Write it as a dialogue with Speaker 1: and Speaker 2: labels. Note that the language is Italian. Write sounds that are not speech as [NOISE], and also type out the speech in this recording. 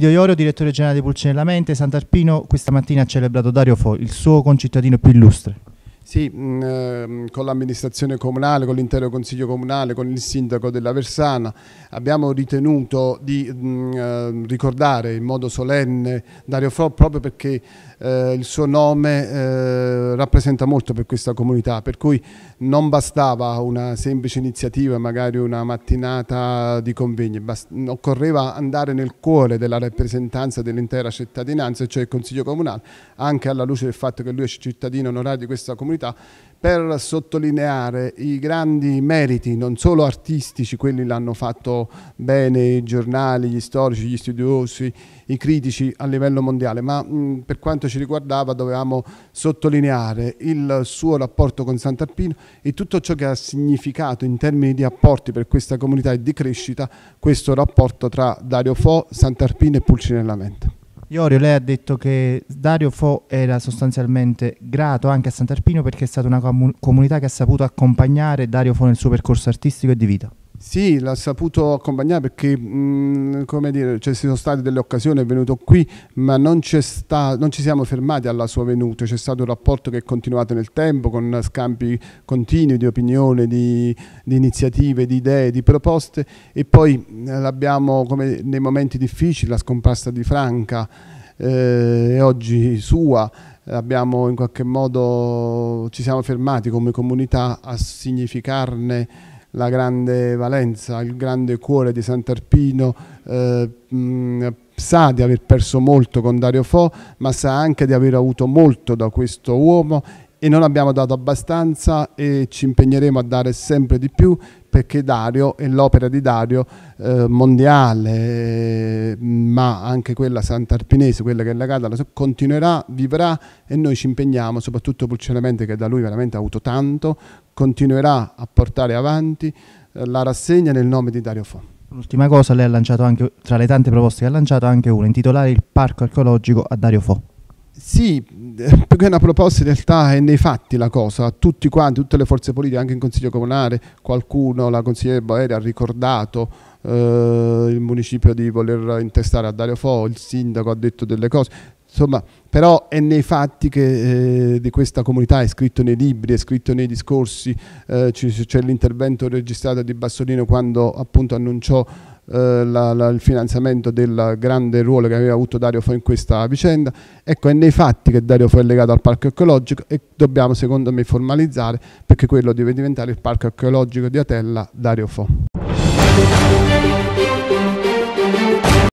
Speaker 1: Cupido Iorio, direttore generale di Pulcinella Mente, Sant'Arpino, questa mattina ha celebrato Dario Fo, il suo concittadino più illustre.
Speaker 2: Sì, mh, mm, ehm, con l'amministrazione comunale, con l'intero consiglio comunale, con il sindaco della Versana abbiamo ritenuto di mh, mm, ehm, ricordare in modo solenne Dario Fro proprio perché eh, il suo nome eh, rappresenta molto per questa comunità, per cui non bastava una semplice iniziativa, magari una mattinata di convegni, occorreva andare nel cuore della rappresentanza dell'intera cittadinanza, cioè il consiglio comunale, anche alla luce del fatto che lui è cittadino onorario di questa comunità opportunità per sottolineare i grandi meriti, non solo artistici, quelli l'hanno fatto bene i giornali, gli storici, gli studiosi, i critici a livello mondiale, ma mh, per quanto ci riguardava dovevamo sottolineare il suo rapporto con Sant'Arpino e tutto ciò che ha significato in termini di apporti per questa comunità e di crescita questo rapporto tra Dario Fo, Sant'Arpino e Pulcinella Mente.
Speaker 1: Iorio, lei ha detto che Dario Fo era sostanzialmente grato anche a Sant'Arpino perché è stata una comun comunità che ha saputo accompagnare Dario Fo nel suo percorso artistico e di vita.
Speaker 2: Sì, l'ha saputo accompagnare perché, mh, come dire, ci cioè, sono state delle occasioni, è venuto qui, ma non, sta, non, ci siamo fermati alla sua venuta, c'è stato un rapporto che è continuato nel tempo con scambi continui di opinione, di, di iniziative, di idee, di proposte e poi l'abbiamo, come nei momenti difficili, la scomparsa di Franca eh, e oggi sua, abbiamo in qualche modo, ci siamo fermati come comunità a significarne la grande Valenza, il grande cuore di Sant'Arpino, eh, mh, sa di aver perso molto con Dario Fo, ma sa anche di aver avuto molto da questo uomo e non abbiamo dato abbastanza e ci impegneremo a dare sempre di più perché Dario e l'opera di Dario eh, mondiale, eh, ma anche quella sant'arpinese, quella che è legata alla continuerà, vivrà e noi ci impegniamo, soprattutto Pulciaramente che da lui veramente ha avuto tanto, continuerà a portare avanti eh, la rassegna nel nome di
Speaker 1: Dario Fo. L'ultima cosa, lei ha lanciato anche, tra le tante proposte che ha lanciato, anche una, intitolare il parco archeologico a Dario Fo.
Speaker 2: Sì, [LAUGHS] più
Speaker 1: che una proposta in realtà è nei fatti la cosa,
Speaker 2: tutti quanti, tutte le forze politiche, anche in Consiglio Comunale, qualcuno, la consigliere Boeri ha ricordato eh, il municipio di voler intestare a Dario Fo, il sindaco ha detto delle cose, Insomma, però è nei fatti che, eh, di questa comunità, è scritto nei libri, è scritto nei discorsi, eh, c'è l'intervento registrato di Bassolino quando appunto annunciò eh, la, la, il finanziamento del grande ruolo che aveva avuto Dario Fo in questa vicenda. Ecco, è nei fatti che Dario Fo è legato al parco archeologico e dobbiamo secondo me formalizzare perché quello deve diventare il parco archeologico di Atella Dario Fo.